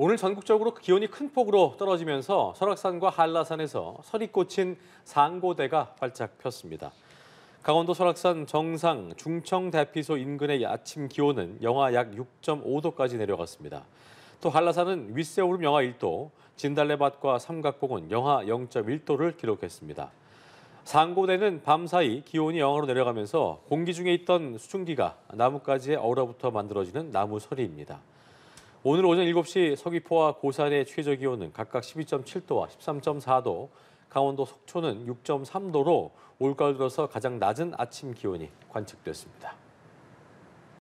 오늘 전국적으로 기온이 큰 폭으로 떨어지면서 설악산과 한라산에서 설이 꽂힌 상고대가 활짝 폈습니다. 강원도 설악산 정상 중청 대피소 인근의 아침 기온은 영하 약 6.5도까지 내려갔습니다. 또 한라산은 윗세오름 영하 1도, 진달래밭과 삼각봉은 영하 0.1도를 기록했습니다. 상고대는 밤사이 기온이 영하로 내려가면서 공기 중에 있던 수증기가 나뭇가지에 얼어붙어 만들어지는 나무설이입니다. 오늘 오전 7시 서귀포와 고산의 최저 기온은 각각 12.7도와 13.4도, 강원도 속초는 6.3도로 올가을 들어서 가장 낮은 아침 기온이 관측됐습니다.